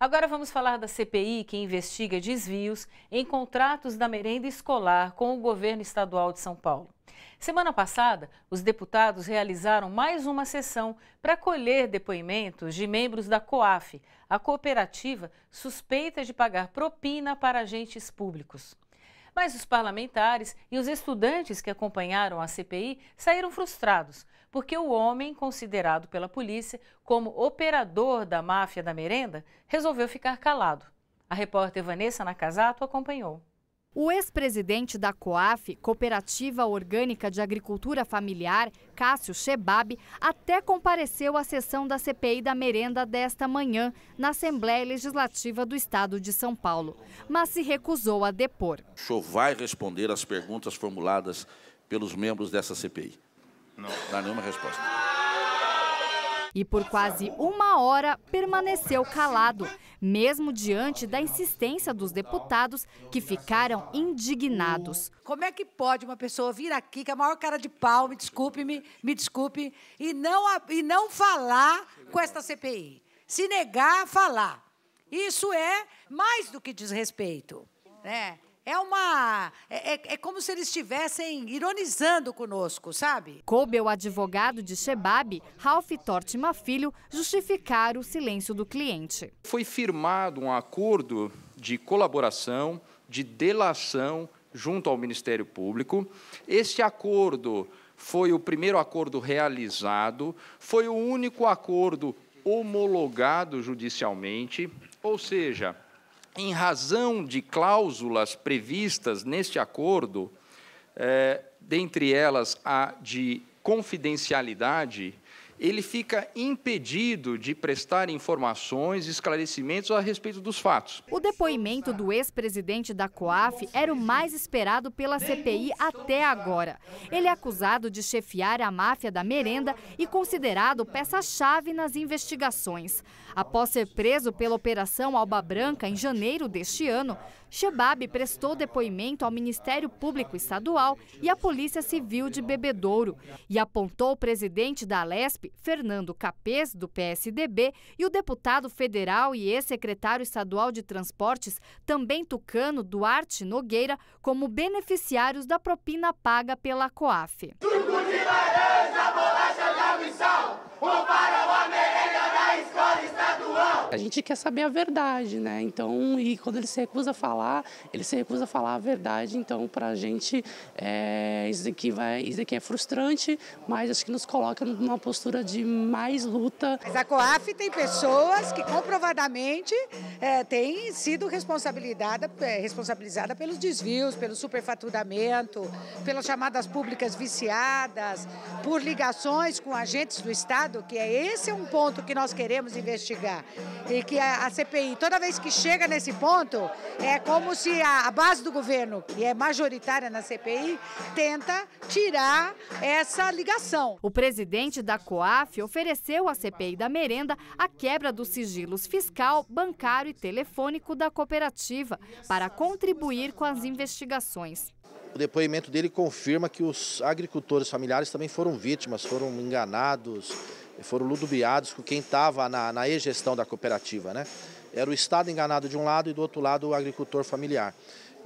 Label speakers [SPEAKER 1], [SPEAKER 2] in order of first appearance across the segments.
[SPEAKER 1] Agora vamos falar da CPI que investiga desvios em contratos da merenda escolar com o governo estadual de São Paulo. Semana passada, os deputados realizaram mais uma sessão para colher depoimentos de membros da COAF, a cooperativa suspeita de pagar propina para agentes públicos. Mas os parlamentares e os estudantes que acompanharam a CPI saíram frustrados, porque o homem, considerado pela polícia como operador da máfia da merenda, resolveu ficar
[SPEAKER 2] calado. A repórter Vanessa Nakazato acompanhou. O ex-presidente da COAF, Cooperativa Orgânica de Agricultura Familiar, Cássio Chebab, até compareceu à sessão da CPI da merenda desta manhã na Assembleia Legislativa do Estado de São Paulo, mas se recusou a depor. O senhor vai responder às perguntas formuladas pelos membros dessa CPI? Não. Dá nenhuma resposta e por quase uma hora permaneceu calado, mesmo diante da insistência dos deputados que ficaram indignados. Como é que pode uma pessoa vir aqui que é a maior cara de pau, me desculpe, me, me desculpe, e
[SPEAKER 1] não, e não falar com esta CPI? Se negar a falar.
[SPEAKER 2] Isso é mais do que desrespeito. Né? é uma. É, é, é como se eles estivessem ironizando conosco, sabe? Coube o advogado de Shebab, Ralph Tortima Filho, justificar o silêncio do cliente. Foi firmado
[SPEAKER 3] um acordo de colaboração, de delação junto ao Ministério Público. Este acordo foi o primeiro acordo realizado, foi o único acordo homologado judicialmente, ou seja, em razão de cláusulas previstas neste acordo, é, dentre elas a de confidencialidade, ele fica impedido de prestar informações e esclarecimentos a respeito dos fatos.
[SPEAKER 2] O depoimento do ex-presidente da COAF era o mais esperado pela CPI até agora. Ele é acusado de chefiar a máfia da merenda e considerado peça-chave nas investigações. Após ser preso pela Operação Alba Branca em janeiro deste ano, Shebab prestou depoimento ao Ministério Público Estadual e à Polícia Civil de Bebedouro e apontou o presidente da Lesp. Fernando Capês, do PSDB, e o deputado federal e ex-secretário estadual de Transportes, também tucano, Duarte Nogueira, como beneficiários da propina paga pela COAF. Tudo de gente quer saber a verdade, né? Então, e quando ele se recusa a falar, ele se recusa a falar a verdade. Então, para a gente, é, isso, aqui vai, isso aqui é frustrante, mas acho que nos coloca numa postura de mais luta. Mas a COAF tem pessoas que comprovadamente
[SPEAKER 1] é, eh, têm sido responsabilizada, é, eh, responsabilizada pelos desvios, pelo superfaturamento, pelas chamadas públicas viciadas, por ligações com agentes do Estado, que é esse é um ponto que nós queremos investigar. E que a CPI, toda vez que chega nesse ponto, é como se a base do governo, que é majoritária na
[SPEAKER 2] CPI, tenta tirar essa ligação. O presidente da COAF ofereceu à CPI da merenda a quebra dos sigilos fiscal, bancário e telefônico da cooperativa para contribuir com as investigações. O depoimento dele confirma que os agricultores familiares também foram vítimas, foram enganados, foram ludubiados com quem estava na, na e-gestão da cooperativa. Né? Era o Estado enganado de um lado e do outro lado o agricultor familiar.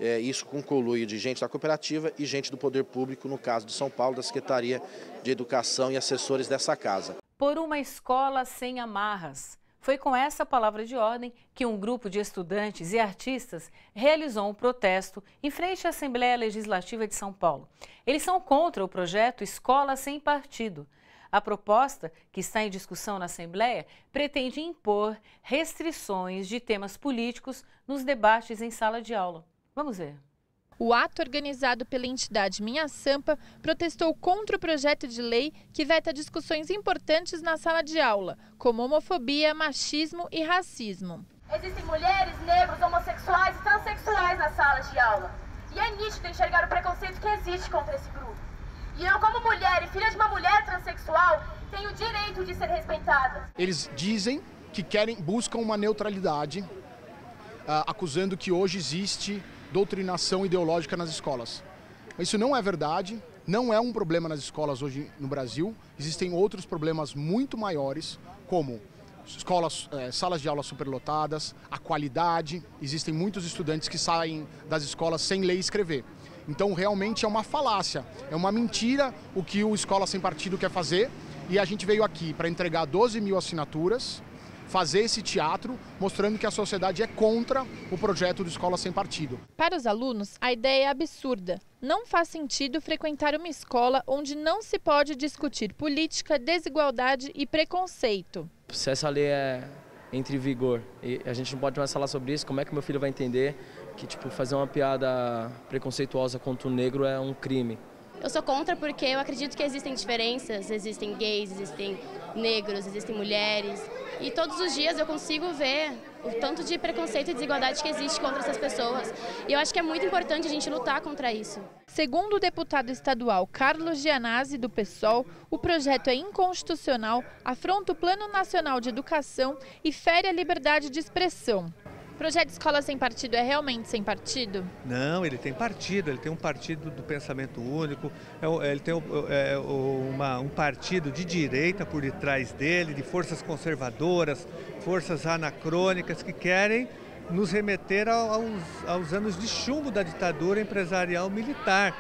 [SPEAKER 2] É, isso com coluio de gente da cooperativa e gente do poder público, no caso de São Paulo, da Secretaria de Educação e assessores dessa casa.
[SPEAKER 1] Por uma escola sem amarras. Foi com essa palavra de ordem que um grupo de estudantes e artistas realizou um protesto em frente à Assembleia Legislativa de São Paulo. Eles são contra o projeto Escola Sem Partido. A proposta, que está em discussão na Assembleia, pretende impor restrições de temas políticos nos debates em sala de aula. Vamos ver.
[SPEAKER 3] O ato organizado pela entidade Minha Sampa protestou contra o projeto de lei que veta discussões importantes na sala de aula, como homofobia, machismo e racismo. Existem mulheres, negros, homossexuais e transexuais nas salas de aula. E é nítido enxergar o preconceito que existe contra esse grupo. E eu, como mulher e filha de uma mulher transexual, tenho o direito de ser respeitada. Eles dizem que querem, buscam uma neutralidade, ah, acusando que hoje existe doutrinação ideológica nas escolas. Isso não é verdade, não é um problema nas escolas hoje no Brasil. Existem outros problemas muito maiores, como escolas, eh, salas de aula superlotadas, a qualidade. Existem muitos estudantes que saem das escolas sem ler e escrever. Então, realmente é uma falácia, é uma mentira o que o Escola Sem Partido quer fazer. E a gente veio aqui para entregar 12 mil assinaturas, fazer esse teatro, mostrando que a sociedade é contra o projeto do Escola Sem Partido. Para os alunos, a ideia é absurda. Não faz sentido frequentar uma escola onde não se pode discutir política, desigualdade
[SPEAKER 2] e preconceito. Se essa lei é entre em vigor e a gente não pode mais falar sobre isso, como é que meu filho vai entender? que tipo fazer uma piada preconceituosa contra o negro é um crime.
[SPEAKER 3] Eu sou contra porque eu acredito que existem diferenças, existem gays, existem negros, existem mulheres. E todos os dias eu consigo ver o tanto de preconceito e desigualdade que existe contra essas pessoas. E eu acho que é muito importante a gente lutar contra isso. Segundo o deputado estadual Carlos Gianazzi, do PSOL, o projeto é inconstitucional, afronta o Plano Nacional de Educação e fere a liberdade de expressão projeto Escola Sem Partido é realmente sem partido?
[SPEAKER 2] Não, ele tem partido, ele tem um partido do pensamento único, é ele tem é uma, um partido de direita por detrás dele, de forças conservadoras, forças anacrônicas que querem nos remeter aos, aos anos de chumbo da ditadura empresarial militar,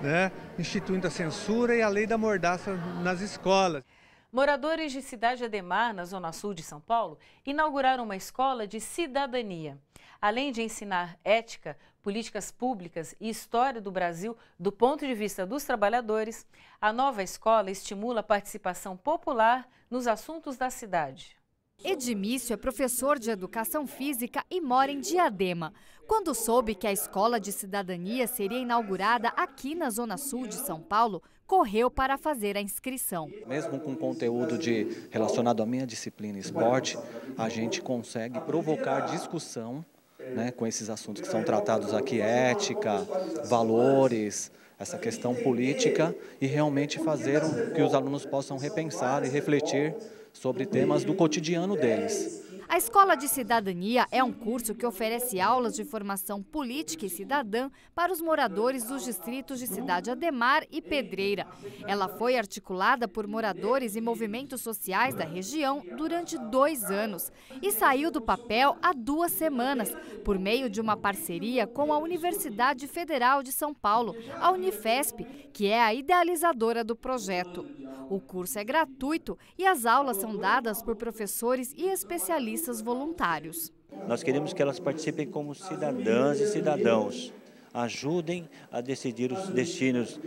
[SPEAKER 2] né? instituindo a censura e a lei da mordaça nas escolas
[SPEAKER 1] moradores de Cidade Ademar, na zona sul de São Paulo, inauguraram uma escola de cidadania. Além de ensinar ética, políticas públicas e história do Brasil do ponto de vista dos trabalhadores, a nova escola estimula a participação popular
[SPEAKER 2] nos assuntos da cidade. Edmício é professor de educação física e mora em Diadema. Quando soube que a escola de cidadania seria inaugurada aqui na Zona Sul de São Paulo, correu para fazer a inscrição. Mesmo com conteúdo de, relacionado à minha disciplina esporte, a gente consegue provocar discussão né, com esses assuntos que são tratados aqui, ética, valores, essa questão política e realmente fazer que os alunos possam repensar e refletir sobre temas do cotidiano deles. A Escola de Cidadania é um curso que oferece aulas de formação política e cidadã para os moradores dos distritos de Cidade Ademar e Pedreira. Ela foi articulada por moradores e movimentos sociais da região durante dois anos e saiu do papel há duas semanas, por meio de uma parceria com a Universidade Federal de São Paulo, a Unifesp, que é a idealizadora do projeto. O curso é gratuito e as aulas são dadas por professores e especialistas jornalistas voluntários. Nós queremos que elas participem como cidadãs e cidadãos. Ajudem a decidir os destinos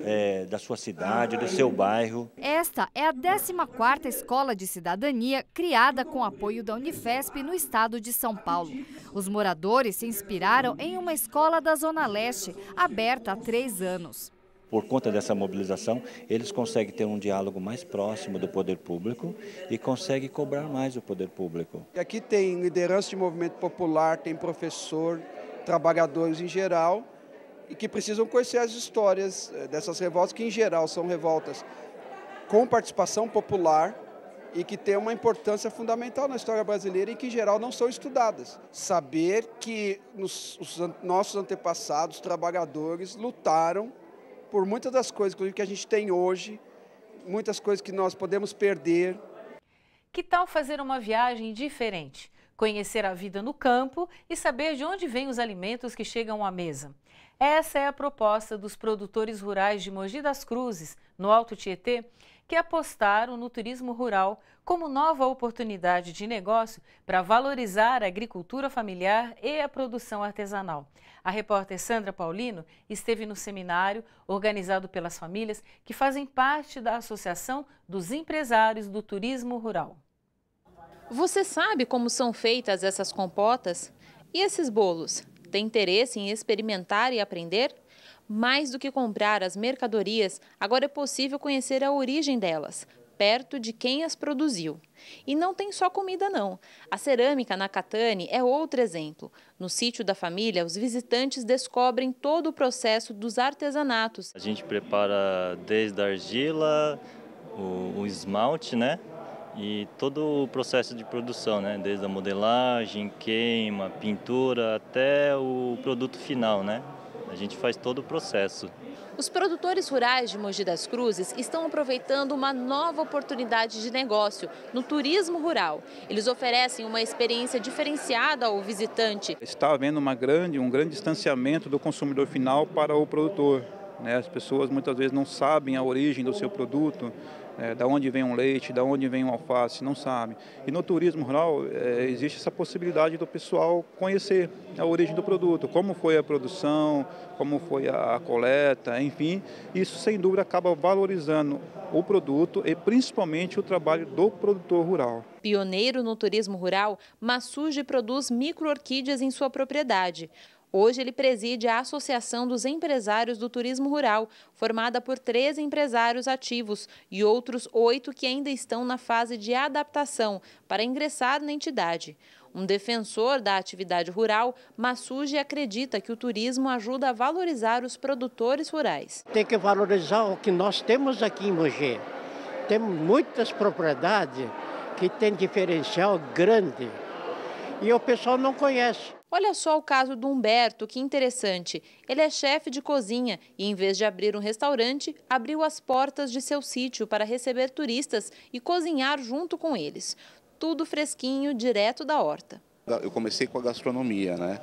[SPEAKER 2] é, da sua cidade, do seu bairro. Esta é a 14 Escola de Cidadania, criada com apoio da Unifesp no estado de São Paulo. Os moradores se inspiraram em uma escola da Zona Leste, aberta há três anos por conta dessa mobilização, eles conseguem ter um diálogo mais próximo do poder público e conseguem cobrar mais o poder público.
[SPEAKER 3] Aqui tem liderança de movimento popular, tem professor, trabalhadores em geral, e que precisam conhecer as histórias eh, dessas revoltas, que em geral são revoltas com participação popular e que tem uma importância fundamental na história brasileira e que em geral não são estudadas. Saber que nos, os nossos antepassados, trabalhadores, lutaram por muitas das coisas que a gente tem hoje, muitas coisas que nós podemos perder.
[SPEAKER 1] Que tal fazer uma viagem diferente? Conhecer a vida no campo e saber de onde vêm os alimentos que chegam à mesa. Essa é a proposta dos produtores rurais de Mogi das Cruzes, no Alto Tietê, que apostaram no turismo rural como nova oportunidade de negócio para valorizar a agricultura familiar e a produção artesanal. A repórter Sandra Paulino esteve no seminário organizado pelas famílias que fazem parte da Associação dos Empresários do Turismo Rural.
[SPEAKER 3] Você sabe como são feitas essas compotas? E esses bolos? Tem interesse em experimentar e aprender? Mais do que comprar as mercadorias, agora é possível conhecer a origem delas, perto de quem as produziu. E não tem só comida, não. A cerâmica na Catane é outro exemplo. No sítio da família, os visitantes descobrem todo o processo dos artesanatos. A
[SPEAKER 2] gente prepara desde a argila, o, o esmalte, né? E todo o processo de produção, né? Desde a modelagem, queima, pintura, até o produto final, né? A gente faz todo o processo.
[SPEAKER 3] Os produtores rurais de Mogi das Cruzes estão aproveitando uma nova oportunidade de negócio no turismo rural. Eles oferecem uma experiência diferenciada ao
[SPEAKER 1] visitante.
[SPEAKER 3] Está havendo uma grande, um grande distanciamento do consumidor final para o produtor. Né? As pessoas muitas vezes não sabem a origem do seu produto, é, da onde vem um leite, da onde vem um alface, não sabe. E no turismo rural é, existe essa possibilidade do pessoal conhecer a origem do produto, como foi a produção, como foi a, a coleta, enfim. Isso sem dúvida acaba valorizando o produto e principalmente o trabalho do produtor rural. Pioneiro no turismo rural, Massuge produz micro orquídeas em sua propriedade. Hoje ele preside a Associação dos Empresários do Turismo Rural, formada por três empresários ativos e outros oito que ainda estão na fase de adaptação para ingressar na entidade. Um defensor da atividade rural, Massuji acredita que o turismo ajuda a valorizar os produtores
[SPEAKER 1] rurais.
[SPEAKER 2] Tem que valorizar o que nós temos aqui em Mogi. Temos muitas propriedades que têm diferencial grande e o pessoal não
[SPEAKER 3] conhece. Olha só o caso do Humberto, que interessante. Ele é chefe de cozinha e, em vez de abrir um restaurante, abriu as portas de seu sítio para receber turistas e cozinhar junto com eles. Tudo fresquinho, direto da horta. Eu comecei com a gastronomia, né?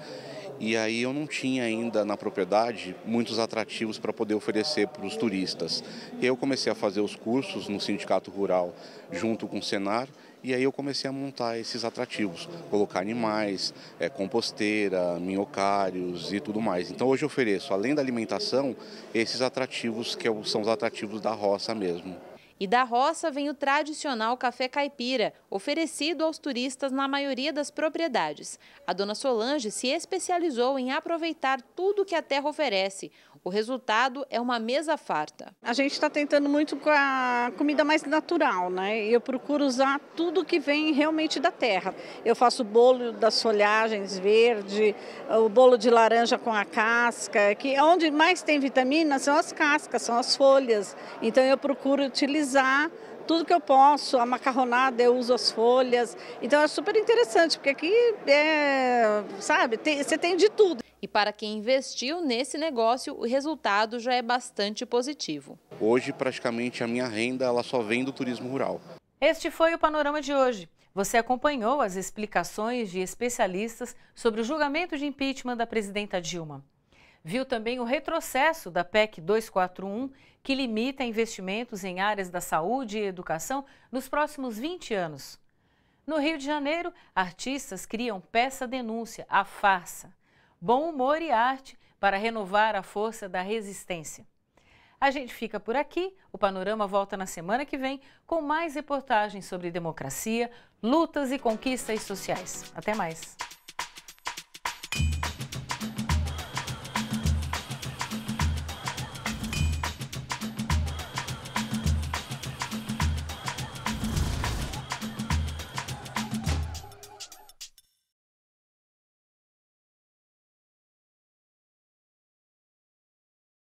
[SPEAKER 3] E aí eu não tinha ainda na propriedade muitos atrativos para poder oferecer para os turistas. E eu comecei a fazer os cursos no Sindicato Rural junto com o Senar e aí eu comecei a montar esses atrativos, colocar animais, é, composteira, minhocários e tudo mais. Então hoje eu ofereço, além da alimentação, esses atrativos que é são os atrativos da roça mesmo. E da roça vem o tradicional café caipira, oferecido aos turistas na maioria das propriedades. A dona Solange se especializou em aproveitar tudo que a terra oferece, o resultado
[SPEAKER 2] é uma mesa farta. A gente está tentando muito com a comida mais natural, né? Eu procuro usar tudo que vem realmente da terra. Eu faço bolo das folhagens verde, o bolo de laranja com a casca, que é onde mais tem vitamina são as cascas, são as folhas. Então eu procuro utilizar tudo que eu posso, a macarronada eu uso as folhas. Então é super interessante, porque aqui é,
[SPEAKER 3] sabe, tem, você tem de tudo. E para quem investiu nesse negócio, o resultado já
[SPEAKER 1] é bastante positivo.
[SPEAKER 3] Hoje, praticamente, a minha renda ela só vem do turismo rural.
[SPEAKER 1] Este foi o panorama de hoje. Você acompanhou as explicações de especialistas sobre o julgamento de impeachment da presidenta Dilma viu também o retrocesso da PEC 241, que limita investimentos em áreas da saúde e educação nos próximos 20 anos. No Rio de Janeiro, artistas criam peça-denúncia, a farsa. Bom humor e arte para renovar a força da resistência. A gente fica por aqui. O Panorama volta na semana que vem com mais reportagens sobre democracia, lutas e conquistas sociais. Até mais.